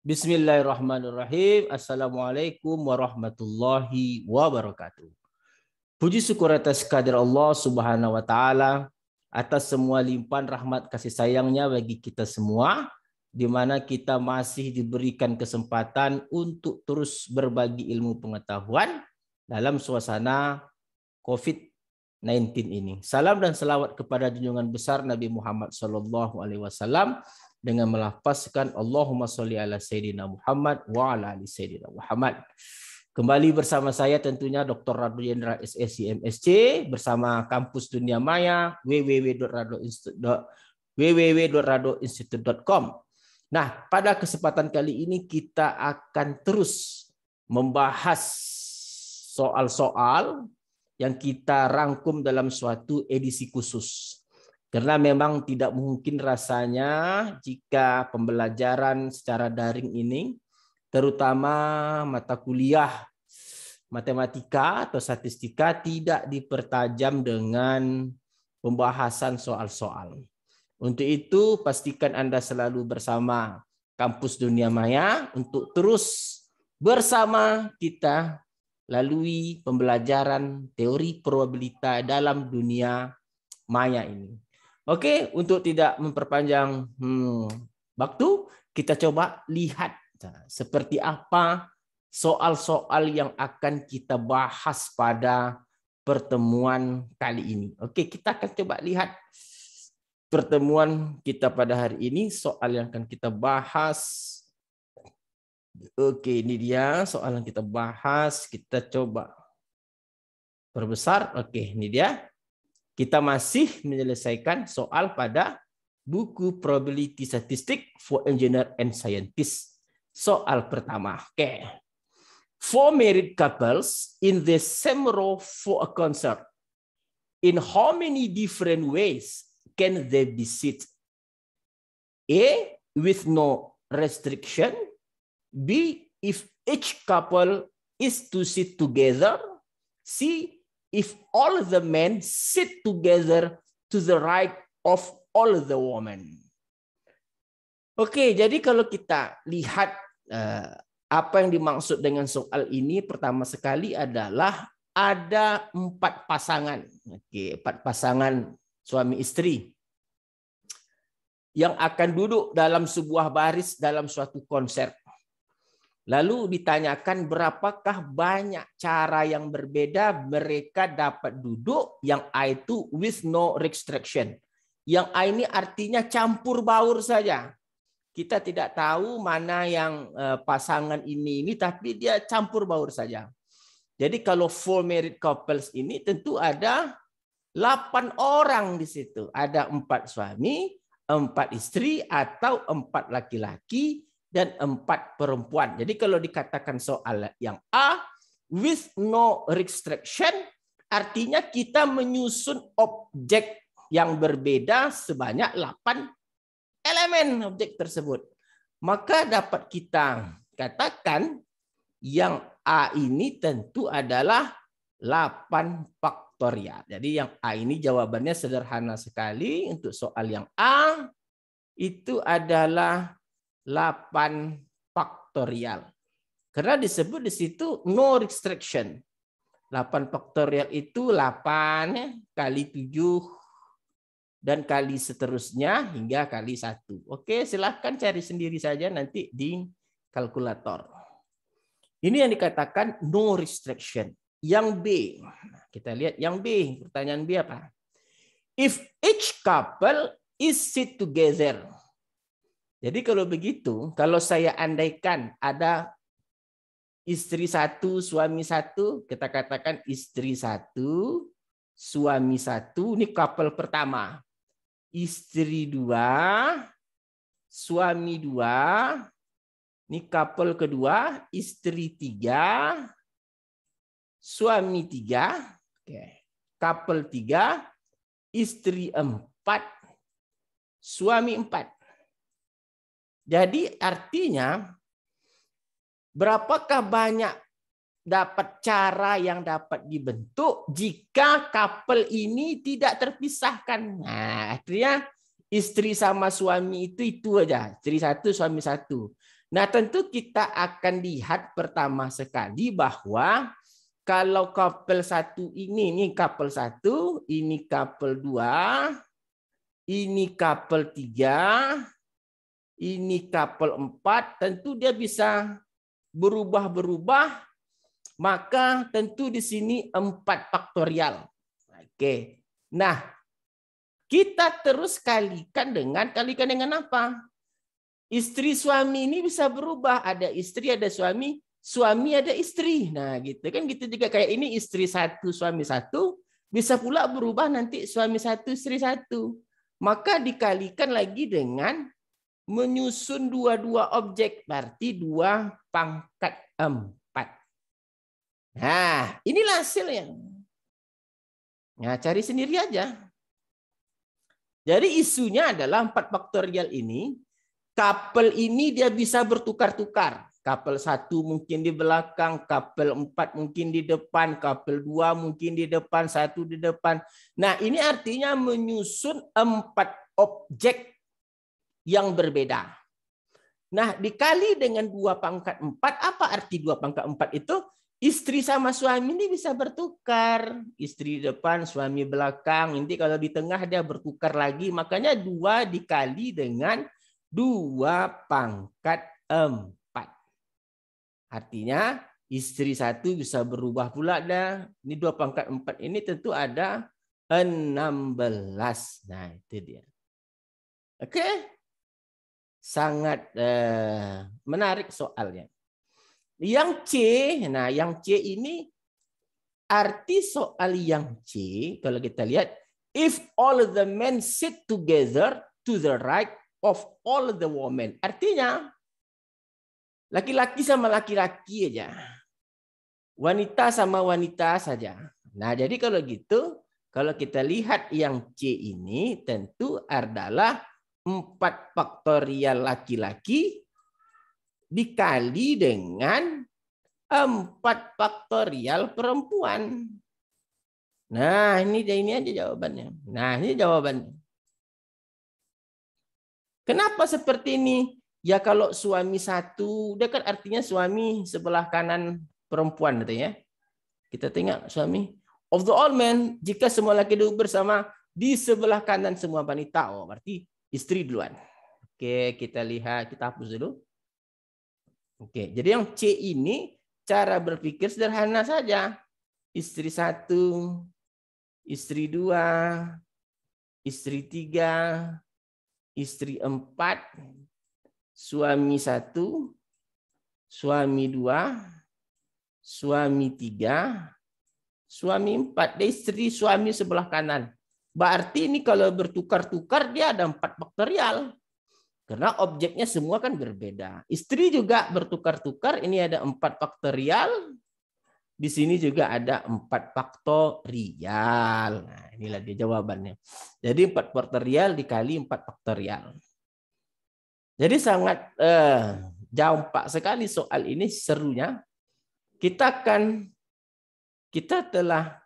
Bismillahirrahmanirrahim. Assalamualaikum warahmatullahi wabarakatuh. Puji syukur atas kehadir Allah Subhanahu wa taala atas semua limpahan rahmat kasih sayangnya bagi kita semua di mana kita masih diberikan kesempatan untuk terus berbagi ilmu pengetahuan dalam suasana COVID-19 ini. Salam dan selawat kepada junjungan besar Nabi Muhammad Sallallahu Alaihi Wasallam dengan melafazkan Allahumma sholli ala sayyidina Muhammad wa ala ali sayyidina Muhammad. Kembali bersama saya tentunya Dr. Radu Yendra SScMSc bersama kampus dunia maya www.radoinstitute.com. Nah, pada kesempatan kali ini kita akan terus membahas soal-soal yang kita rangkum dalam suatu edisi khusus. Karena memang tidak mungkin rasanya jika pembelajaran secara daring ini, terutama mata kuliah matematika atau statistika tidak dipertajam dengan pembahasan soal-soal. Untuk itu, pastikan Anda selalu bersama kampus dunia maya untuk terus bersama kita lalui pembelajaran teori probabilitas dalam dunia maya ini. Oke, untuk tidak memperpanjang hmm, waktu, kita coba lihat nah, seperti apa soal-soal yang akan kita bahas pada pertemuan kali ini. Oke, kita akan coba lihat pertemuan kita pada hari ini, soal yang akan kita bahas. Oke, ini dia soal yang kita bahas. Kita coba perbesar. Oke, ini dia. Kita masih menyelesaikan soal pada buku Probability Statistics for Engineer and Scientist. Soal pertama. Oke. Okay. Four married couples in the same row for a concert. In how many different ways can they be seated? A. With no restriction. B. If each couple is to sit together. C if all the men sit together to the right of all the women. Oke, jadi kalau kita lihat uh, apa yang dimaksud dengan soal ini, pertama sekali adalah ada empat pasangan, oke, empat pasangan suami istri yang akan duduk dalam sebuah baris dalam suatu konser Lalu ditanyakan berapakah banyak cara yang berbeda mereka dapat duduk yang A itu with no restriction. Yang A ini artinya campur baur saja. Kita tidak tahu mana yang eh, pasangan ini ini tapi dia campur baur saja. Jadi kalau full married couples ini tentu ada 8 orang di situ. Ada empat suami, empat istri atau empat laki-laki dan empat perempuan. Jadi kalau dikatakan soal yang A, with no restriction, artinya kita menyusun objek yang berbeda sebanyak 8 elemen objek tersebut. Maka dapat kita katakan yang A ini tentu adalah 8 faktorial. Ya. Jadi yang A ini jawabannya sederhana sekali untuk soal yang A itu adalah 8 faktorial. Karena disebut di situ no restriction. 8 faktorial itu 8 kali 7 dan kali seterusnya hingga kali 1. Oke, silahkan cari sendiri saja nanti di kalkulator. Ini yang dikatakan no restriction. Yang B, kita lihat yang B. Pertanyaan B apa? If each couple is sit together jadi kalau begitu, kalau saya andaikan ada istri satu, suami satu, kita katakan istri satu, suami satu, ini couple pertama. Istri dua, suami dua, ini couple kedua, istri tiga, suami tiga, oke, couple tiga, istri empat, suami empat. Jadi artinya berapakah banyak dapat cara yang dapat dibentuk jika couple ini tidak terpisahkan. Nah, artinya istri sama suami itu itu aja, istri satu suami satu. Nah, tentu kita akan lihat pertama sekali bahwa kalau couple satu ini, ini couple satu, ini couple dua, ini couple tiga, ini kapal empat, tentu dia bisa berubah-berubah, maka tentu di sini empat faktorial. Oke. Nah, kita terus kalikan dengan kalikan dengan apa? Istri suami ini bisa berubah, ada istri, ada suami, suami ada istri. Nah, gitu kan gitu juga kayak ini istri satu, suami satu, bisa pula berubah nanti suami satu, istri satu. Maka dikalikan lagi dengan menyusun dua-dua objek berarti dua pangkat empat. Nah, inilah hasilnya. Nah, cari sendiri aja. Jadi isunya adalah empat faktorial ini, kapel ini dia bisa bertukar-tukar. Kapel satu mungkin di belakang, kapel empat mungkin di depan, kapel dua mungkin di depan, satu di depan. Nah, ini artinya menyusun empat objek yang berbeda. Nah, dikali dengan dua pangkat empat, apa arti dua pangkat empat itu? Istri sama suami ini bisa bertukar. Istri depan, suami belakang. Nanti kalau di tengah dia bertukar lagi. Makanya dua dikali dengan dua pangkat empat. Artinya istri satu bisa berubah pula dah. Ini dua pangkat empat ini tentu ada enam belas. Nah itu dia. Oke. Okay? sangat eh, menarik soalnya. Yang C, nah yang C ini arti soal yang C kalau kita lihat if all the men sit together to the right of all the women. Artinya laki-laki sama laki-laki aja. Wanita sama wanita saja. Nah, jadi kalau gitu kalau kita lihat yang C ini tentu adalah 4 faktorial laki-laki dikali dengan 4 faktorial perempuan. Nah, ini ini aja jawabannya. Nah, ini jawabannya. Kenapa seperti ini? Ya kalau suami satu, dia kan artinya suami sebelah kanan perempuan katanya. Gitu Kita tengok suami. Of the all men, jika semua laki-laki bersama di sebelah kanan semua wanita. Oh, berarti istri duluan. Oke, kita lihat, kita hapus dulu. Oke, jadi yang C ini cara berpikir sederhana saja. Istri satu, istri dua, istri tiga, istri empat, suami satu, suami dua, suami tiga, suami empat. Dia istri suami sebelah kanan. Berarti ini kalau bertukar-tukar dia ada empat bakterial. Karena objeknya semua kan berbeda. Istri juga bertukar-tukar, ini ada empat bakterial. Di sini juga ada empat faktorial. Nah, inilah dia jawabannya. Jadi empat faktorial dikali empat faktorial. Jadi sangat eh, pak sekali soal ini serunya. Kita akan kita telah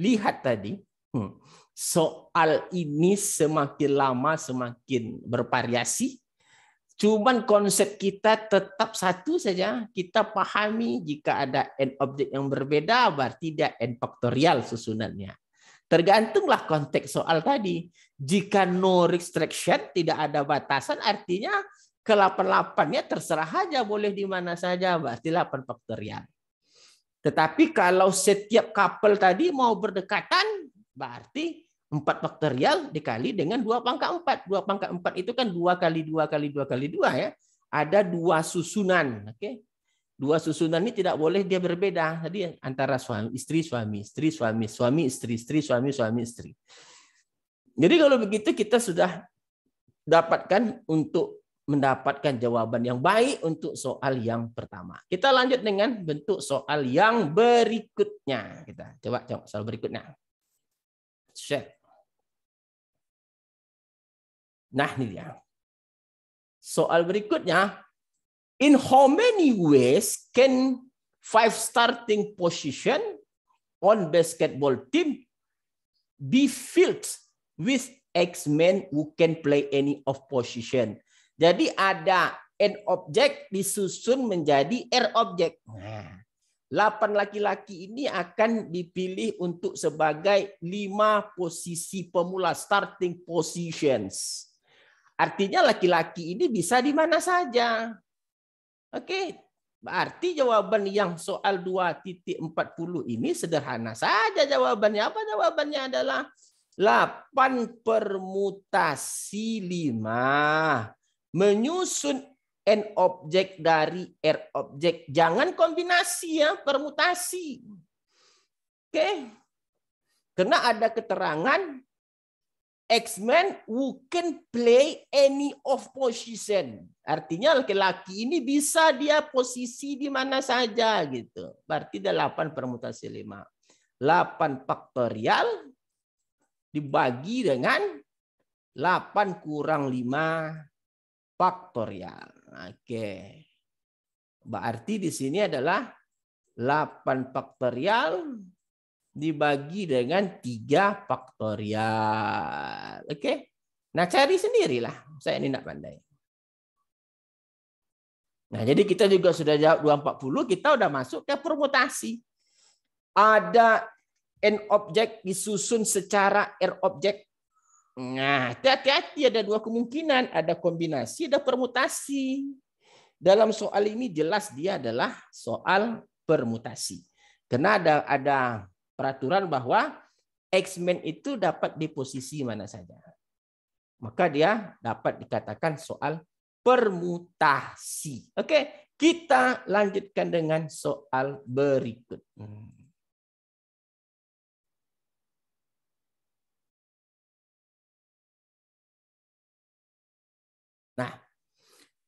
lihat tadi hmm, soal ini semakin lama semakin bervariasi. Cuman konsep kita tetap satu saja. Kita pahami jika ada n objek yang berbeda berarti dia n faktorial susunannya. Tergantunglah konteks soal tadi. Jika no restriction tidak ada batasan artinya ke 88-nya terserah aja boleh di mana saja berarti 8 faktorial. Tetapi kalau setiap couple tadi mau berdekatan berarti 4 faktorial dikali dengan 2 pangkat 4. 2 pangkat 4 itu kan 2 kali 2 kali 2 kali 2 ya. Ada dua susunan. Oke. Okay? Dua susunan ini tidak boleh dia berbeda. Jadi antara suami, istri, suami, istri, suami, suami, istri, istri, suami, suami, istri. Jadi kalau begitu kita sudah dapatkan untuk mendapatkan jawaban yang baik untuk soal yang pertama. Kita lanjut dengan bentuk soal yang berikutnya. Kita coba coba soal berikutnya. Share. Nah, ini dia. Soal berikutnya, in how many ways can five starting position on basketball team be filled with X-men who can play any of position. Jadi ada N objek disusun menjadi R objek. Nah, 8 laki-laki ini akan dipilih untuk sebagai lima posisi pemula starting positions. Artinya laki-laki ini bisa di mana saja. Oke, berarti jawaban yang soal 2.40 ini sederhana saja jawabannya. Apa jawabannya adalah 8 permutasi 5. Menyusun N objek dari R objek. Jangan kombinasi ya, permutasi. Oke. Karena ada keterangan X-Men who can play any of position. Artinya laki-laki ini bisa dia posisi di mana saja gitu. Berarti ada 8 permutasi 5. 8 faktorial dibagi dengan 8 kurang 5 faktorial. Oke. Berarti di sini adalah 8 faktorial dibagi dengan tiga faktorial. Oke? Nah, cari sendirilah. Saya ini tidak pandai. Nah, jadi kita juga sudah jawab 240, kita sudah masuk ke permutasi. Ada n objek disusun secara r objek. Nah, hati-hati ada dua kemungkinan, ada kombinasi, ada permutasi. Dalam soal ini jelas dia adalah soal permutasi. Karena ada ada peraturan bahwa X-Men itu dapat di posisi mana saja. Maka dia dapat dikatakan soal permutasi. Oke, kita lanjutkan dengan soal berikut. Nah,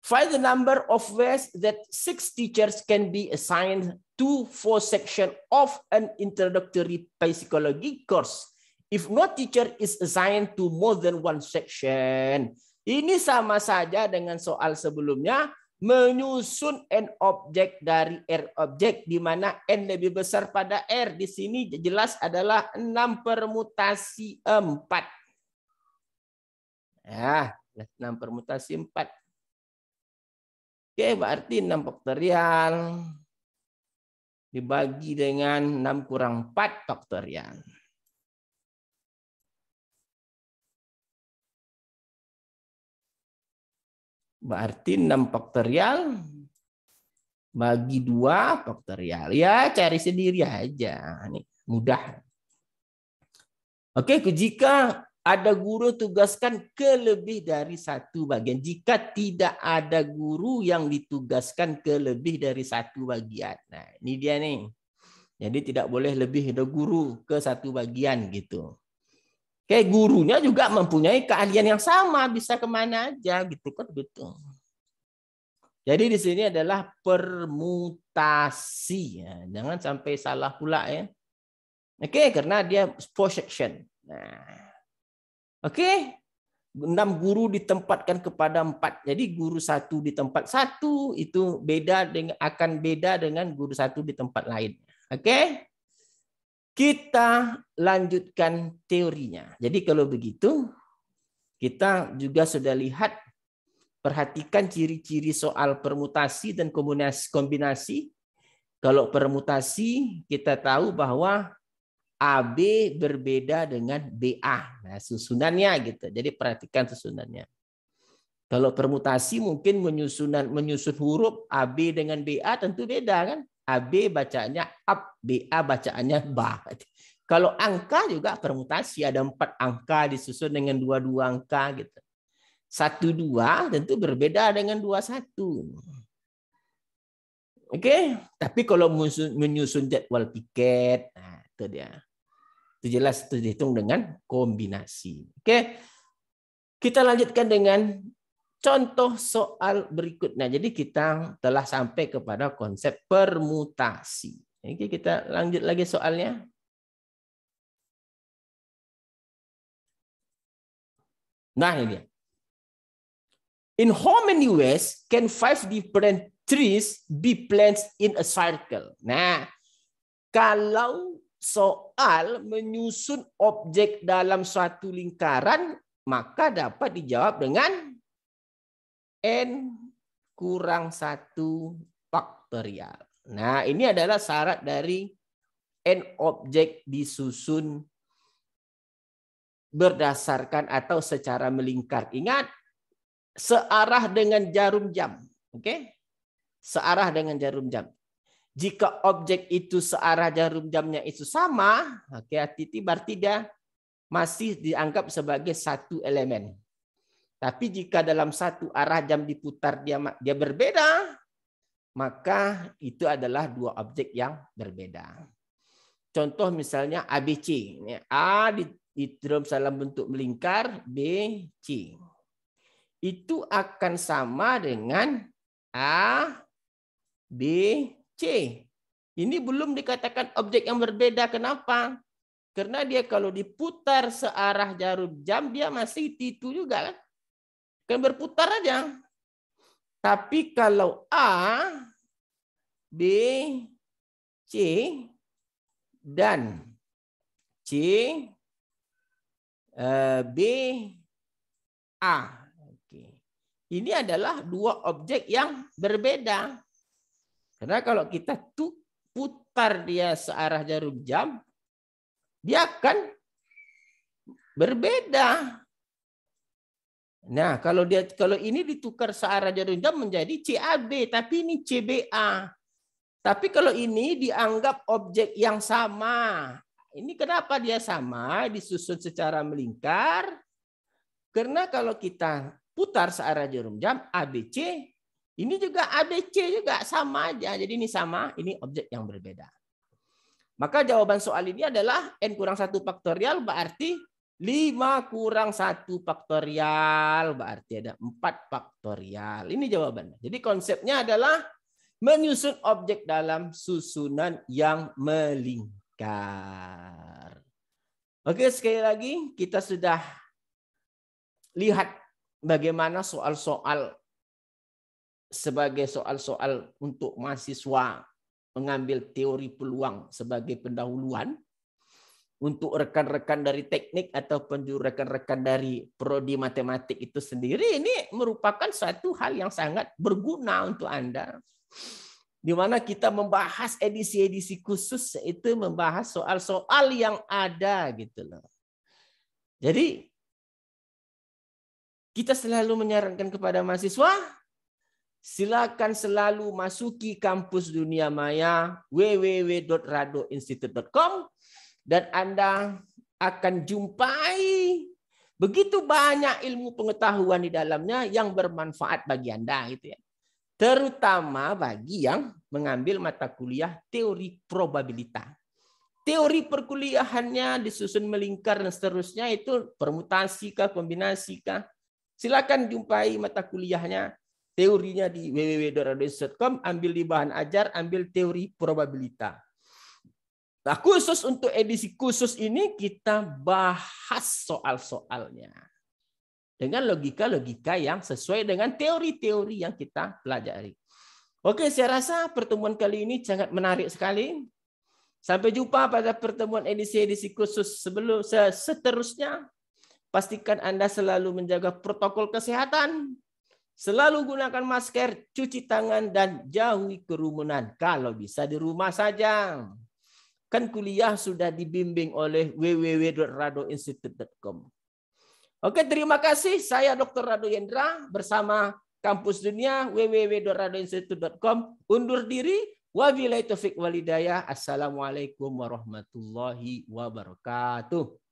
find the number of ways that six teachers can be assigned Two four section of an introductory psychology course. If no teacher is assigned to more than one section. Ini sama saja dengan soal sebelumnya, menyusun N objek dari R objek, di mana N lebih besar pada R. Di sini jelas adalah 6 permutasi 4. Ya, 6 permutasi 4. Oke, berarti 6 faktorial dibagi dengan 6 kurang 4 faktorial. Ya. Berarti 6 faktorial bagi 2 faktorial. Ya, cari sendiri aja. Ini mudah. Oke, jika ada guru tugaskan ke lebih dari satu bagian. Jika tidak ada guru yang ditugaskan ke lebih dari satu bagian. Nah, ini dia nih. Jadi tidak boleh lebih ada guru ke satu bagian gitu. Oke, gurunya juga mempunyai keahlian yang sama, bisa kemana aja gitu kan gitu. Jadi di sini adalah permutasi. Ya. Jangan sampai salah pula ya. Oke, karena dia projection. Nah, Oke? Okay? Enam guru ditempatkan kepada empat. Jadi guru satu di tempat satu itu beda dengan akan beda dengan guru satu di tempat lain. Oke? Okay? Kita lanjutkan teorinya. Jadi kalau begitu kita juga sudah lihat perhatikan ciri-ciri soal permutasi dan kombinasi. Kalau permutasi kita tahu bahwa AB berbeda dengan BA. Nah, susunannya gitu. Jadi perhatikan susunannya. Kalau permutasi mungkin menyusunan menyusun huruf AB dengan BA tentu beda kan? AB bacaannya up, BA bacaannya ba. Kalau angka juga permutasi ada empat angka disusun dengan dua-dua angka gitu. Satu dua tentu berbeda dengan dua satu. Oke, okay? tapi kalau menyusun jadwal piket, nah itu dia. Itu jelas itu dihitung dengan kombinasi. Oke. Kita lanjutkan dengan contoh soal berikutnya. Jadi kita telah sampai kepada konsep permutasi. Oke, kita lanjut lagi soalnya. Nah, ini dia. In how many ways can five different trees be planted in a circle? Nah, kalau soal menyusun objek dalam suatu lingkaran, maka dapat dijawab dengan N kurang satu faktorial. Nah, ini adalah syarat dari N objek disusun berdasarkan atau secara melingkar. Ingat, searah dengan jarum jam. Oke? Okay? Searah dengan jarum jam. Jika objek itu searah jarum jamnya itu sama, hati titik berarti dia masih dianggap sebagai satu elemen. Tapi jika dalam satu arah jam diputar dia dia berbeda, maka itu adalah dua objek yang berbeda. Contoh misalnya ABC. A di drum dalam bentuk melingkar, B, C. Itu akan sama dengan A, B, C. Ini belum dikatakan objek yang berbeda. Kenapa? Karena dia kalau diputar searah jarum jam, dia masih t titu juga kan? Kan berputar aja. Tapi kalau A, B, C, dan C, eh, B, A. Ini adalah dua objek yang berbeda. Karena kalau kita tuh putar dia searah jarum jam, dia akan berbeda. Nah, kalau dia kalau ini ditukar searah jarum jam menjadi CAB, tapi ini CBA. Tapi kalau ini dianggap objek yang sama. Ini kenapa dia sama disusun secara melingkar? Karena kalau kita putar searah jarum jam ABC ini juga ABC juga sama aja. Jadi ini sama, ini objek yang berbeda. Maka jawaban soal ini adalah N kurang satu faktorial berarti 5 kurang satu faktorial. Berarti ada 4 faktorial. Ini jawabannya. Jadi konsepnya adalah menyusun objek dalam susunan yang melingkar. Oke, sekali lagi kita sudah lihat bagaimana soal-soal sebagai soal-soal untuk mahasiswa mengambil teori peluang sebagai pendahuluan untuk rekan-rekan dari teknik ataupun juga rekan-rekan dari prodi matematik itu sendiri ini merupakan suatu hal yang sangat berguna untuk Anda. Di mana kita membahas edisi-edisi khusus itu membahas soal-soal yang ada gitu loh. Jadi kita selalu menyarankan kepada mahasiswa silakan selalu masuki kampus dunia maya www.radoinstitute.com dan Anda akan jumpai begitu banyak ilmu pengetahuan di dalamnya yang bermanfaat bagi Anda gitu ya. Terutama bagi yang mengambil mata kuliah teori probabilitas. Teori perkuliahannya disusun melingkar dan seterusnya itu permutasi kah, kombinasi kah. Silakan jumpai mata kuliahnya teorinya di www.radius.com, ambil di bahan ajar, ambil teori probabilitas. Nah, khusus untuk edisi khusus ini kita bahas soal-soalnya. Dengan logika-logika yang sesuai dengan teori-teori yang kita pelajari. Oke, saya rasa pertemuan kali ini sangat menarik sekali. Sampai jumpa pada pertemuan edisi-edisi khusus sebelum seterusnya. Pastikan Anda selalu menjaga protokol kesehatan, Selalu gunakan masker, cuci tangan, dan jauhi kerumunan. Kalau bisa di rumah saja. Kan kuliah sudah dibimbing oleh www.radoinstitute.com. Oke, terima kasih. Saya Dr. Rado Yendra bersama Kampus Dunia www.radoinstitute.com. Undur diri. Wabillahi taufik walidayah. Assalamualaikum warahmatullahi wabarakatuh.